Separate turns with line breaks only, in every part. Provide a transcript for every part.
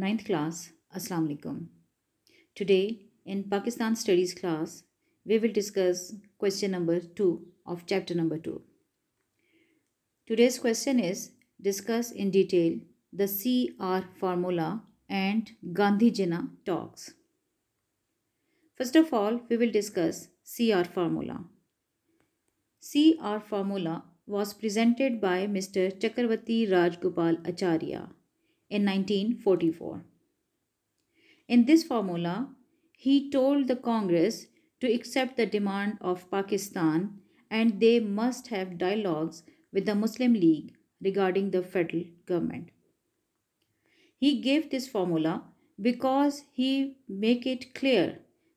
Ninth class, Assalamu alaikum. Today in Pakistan Studies class, we will discuss question number 2 of chapter number 2. Today's question is discuss in detail the CR formula and Gandhi Jina talks. First of all, we will discuss CR formula. CR formula was presented by Mr. Chakravarti Rajgopal Acharya in 1944. In this formula, he told the Congress to accept the demand of Pakistan and they must have dialogues with the Muslim League regarding the federal government. He gave this formula because he make it clear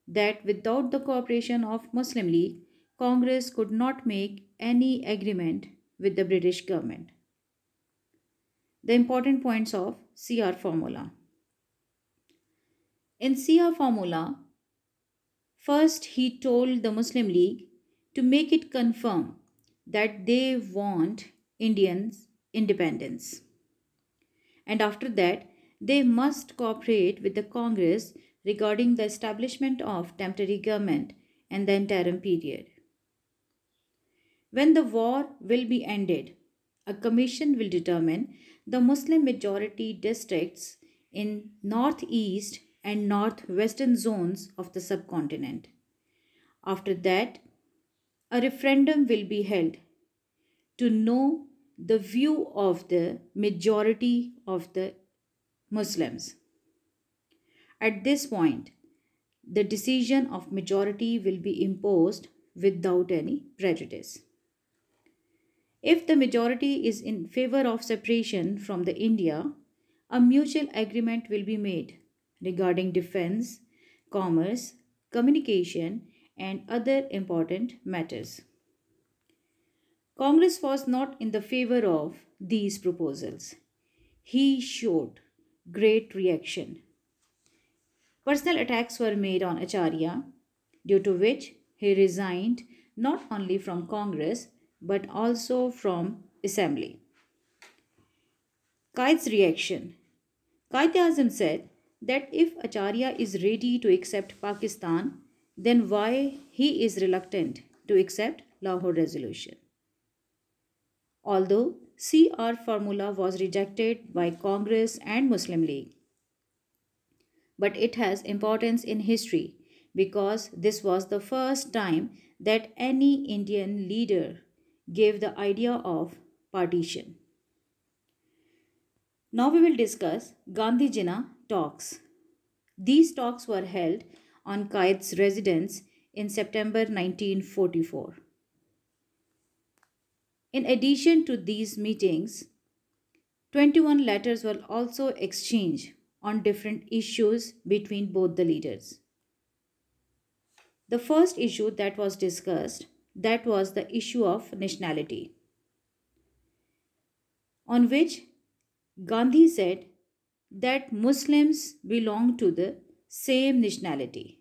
that without the cooperation of Muslim League, Congress could not make any agreement with the British government. The important points of CR formula. In CR formula, first he told the Muslim League to make it confirm that they want Indians independence. And after that, they must cooperate with the Congress regarding the establishment of temporary government and the interim period. When the war will be ended, a commission will determine the Muslim majority districts in northeast and northwestern zones of the subcontinent. After that, a referendum will be held to know the view of the majority of the Muslims. At this point, the decision of majority will be imposed without any prejudice. If the majority is in favor of separation from the India, a mutual agreement will be made regarding defense, commerce, communication, and other important matters. Congress was not in the favor of these proposals. He showed great reaction. Personal attacks were made on Acharya, due to which he resigned not only from Congress but also from assembly. Kaid's reaction Kaid Azam said that if Acharya is ready to accept Pakistan, then why he is reluctant to accept Lahore resolution. Although CR formula was rejected by Congress and Muslim League, but it has importance in history because this was the first time that any Indian leader gave the idea of partition. Now we will discuss Gandhi Jinnah talks. These talks were held on Kaid's residence in September 1944. In addition to these meetings, 21 letters were also exchanged on different issues between both the leaders. The first issue that was discussed that was the issue of nationality, on which Gandhi said that Muslims belong to the same nationality.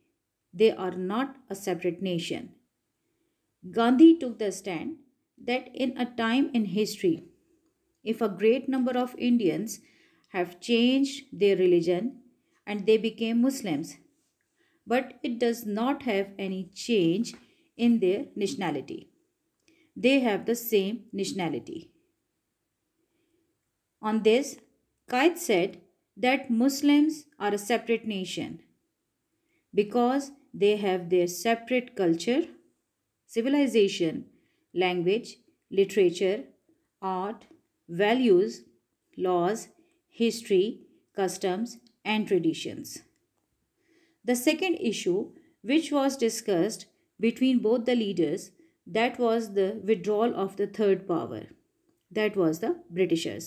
They are not a separate nation. Gandhi took the stand that in a time in history, if a great number of Indians have changed their religion and they became Muslims, but it does not have any change in their nationality. They have the same nationality. On this, Kite said that Muslims are a separate nation because they have their separate culture, civilization, language, literature, art, values, laws, history, customs, and traditions. The second issue, which was discussed between both the leaders that was the withdrawal of the third power that was the britishers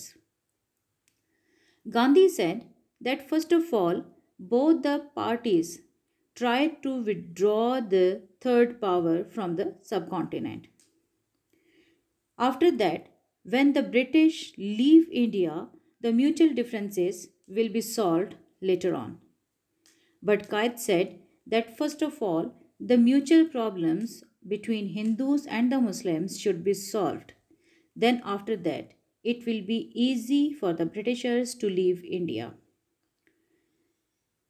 gandhi said that first of all both the parties tried to withdraw the third power from the subcontinent after that when the british leave india the mutual differences will be solved later on but Kite said that first of all the mutual problems between Hindus and the Muslims should be solved. Then, after that, it will be easy for the Britishers to leave India.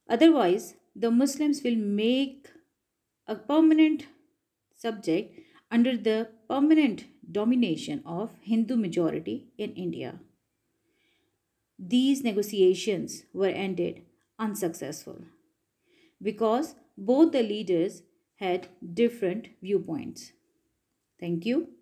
Otherwise, the Muslims will make a permanent subject under the permanent domination of Hindu majority in India. These negotiations were ended unsuccessful because both the leaders had different viewpoints. Thank you.